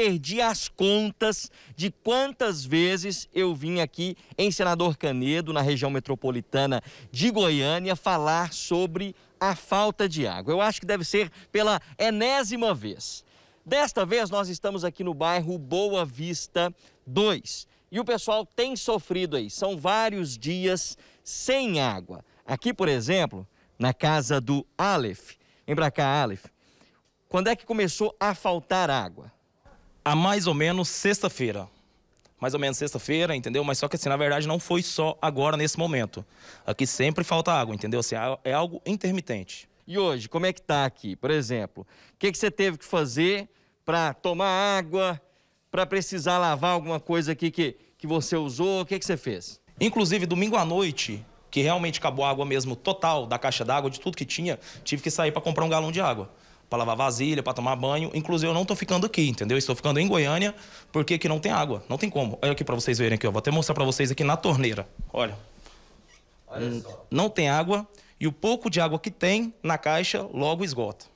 perdi as contas de quantas vezes eu vim aqui em Senador Canedo, na região metropolitana de Goiânia, falar sobre a falta de água. Eu acho que deve ser pela enésima vez. Desta vez nós estamos aqui no bairro Boa Vista 2 e o pessoal tem sofrido aí. São vários dias sem água. Aqui, por exemplo, na casa do Aleph. Vem pra cá, Aleph. Quando é que começou a faltar água? há mais ou menos sexta-feira. Mais ou menos sexta-feira, entendeu? Mas só que assim, na verdade, não foi só agora nesse momento. Aqui sempre falta água, entendeu? Assim, é, é algo intermitente. E hoje, como é que tá aqui? Por exemplo, o que, que você teve que fazer para tomar água, para precisar lavar alguma coisa aqui que, que você usou? O que, que você fez? Inclusive, domingo à noite, que realmente acabou a água mesmo total da caixa d'água, de tudo que tinha, tive que sair para comprar um galão de água para lavar vasilha, para tomar banho. Inclusive, eu não estou ficando aqui, entendeu? Estou ficando em Goiânia porque aqui não tem água, não tem como. Olha aqui para vocês verem aqui, ó. Vou até mostrar para vocês aqui na torneira. Olha. Olha hum, só. Não tem água e o pouco de água que tem na caixa logo esgota.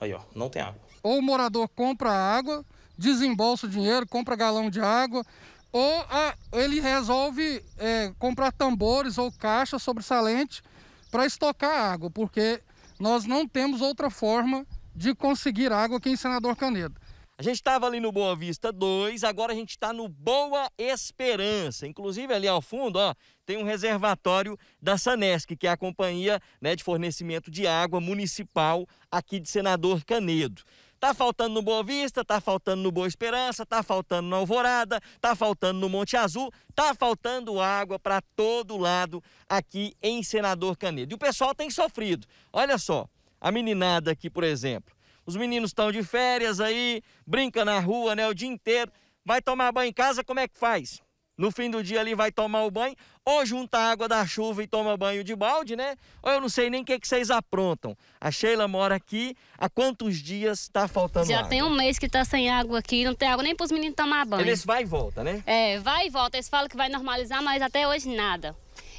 Aí, ó, não tem água. Ou o morador compra água, desembolsa o dinheiro, compra galão de água, ou a, ah, ele resolve é, comprar tambores ou caixas sobressalente para estocar água, porque nós não temos outra forma de conseguir água aqui em Senador Canedo. A gente estava ali no Boa Vista 2, agora a gente está no Boa Esperança. Inclusive ali ao fundo, ó, tem um reservatório da Sanesc, que é a companhia né, de fornecimento de água municipal aqui de Senador Canedo. Tá faltando no Boa Vista, tá faltando no Boa Esperança, tá faltando na Alvorada, tá faltando no Monte Azul, tá faltando água para todo lado aqui em Senador Canedo. E o pessoal tem sofrido. Olha só, a meninada aqui, por exemplo. Os meninos estão de férias aí, brinca na rua, né, o dia inteiro. Vai tomar banho em casa, como é que faz? No fim do dia ali vai tomar o banho, ou junta a água da chuva e toma banho de balde, né? Ou eu não sei nem o que, que vocês aprontam. A Sheila mora aqui, há quantos dias está faltando Já água? Já tem um mês que está sem água aqui, não tem água nem para os meninos tomar banho. Eles vai e volta, né? É, vai e volta. Eles falam que vai normalizar, mas até hoje nada.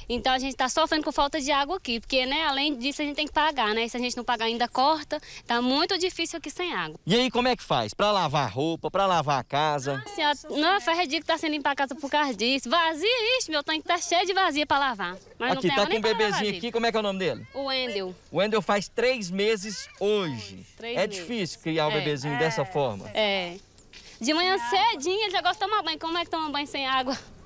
Então a gente está sofrendo com falta de água aqui, porque né, além disso a gente tem que pagar, né? se a gente não pagar ainda corta, tá muito difícil aqui sem água. E aí como é que faz? Para lavar roupa, para lavar a casa? não, faz dia que tá sendo limpar a casa por causa disso. Vazia, isso, meu tanque tá cheio de vazia para lavar. Mas aqui, não tem tá com um bebezinho aqui, como é que é o nome dele? O Wendel. O Wendel faz três meses hoje. Três é meses. difícil criar um é. bebezinho é. dessa forma. É. De manhã cedinho ele já gosta de tomar banho. Como é que toma banho sem água?